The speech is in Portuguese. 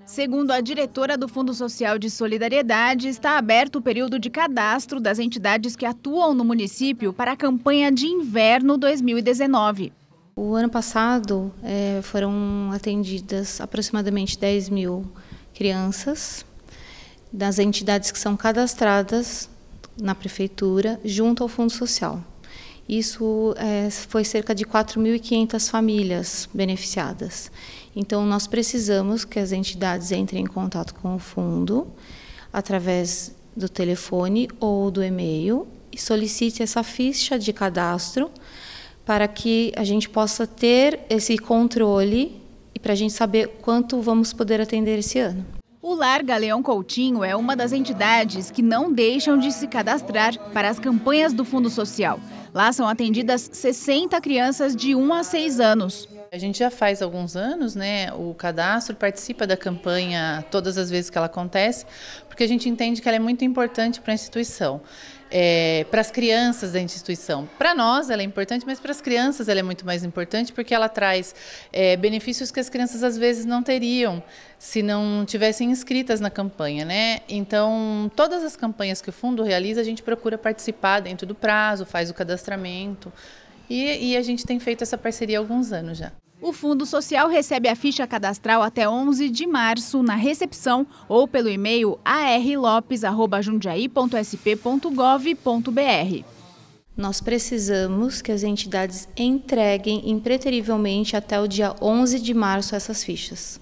Né? Segundo a diretora do Fundo Social de Solidariedade, está aberto o período de cadastro das entidades que atuam no município para a campanha de inverno 2019. O ano passado é, foram atendidas aproximadamente 10 mil crianças das entidades que são cadastradas na prefeitura junto ao Fundo Social. Isso é, foi cerca de 4.500 famílias beneficiadas. Então, nós precisamos que as entidades entrem em contato com o fundo através do telefone ou do e-mail e solicite essa ficha de cadastro para que a gente possa ter esse controle e para a gente saber quanto vamos poder atender esse ano. Lar Galeão Coutinho é uma das entidades que não deixam de se cadastrar para as campanhas do Fundo Social. Lá são atendidas 60 crianças de 1 a 6 anos. A gente já faz alguns anos, né? O cadastro participa da campanha todas as vezes que ela acontece, porque a gente entende que ela é muito importante para a instituição. É, para as crianças da instituição. Para nós ela é importante, mas para as crianças ela é muito mais importante porque ela traz é, benefícios que as crianças às vezes não teriam se não tivessem inscritas na campanha, né? Então todas as campanhas que o fundo realiza a gente procura participar dentro do prazo, faz o cadastramento. E, e a gente tem feito essa parceria há alguns anos já. O Fundo Social recebe a ficha cadastral até 11 de março na recepção ou pelo e-mail arlopes.jundiaí.sp.gov.br. Nós precisamos que as entidades entreguem impreterivelmente até o dia 11 de março essas fichas.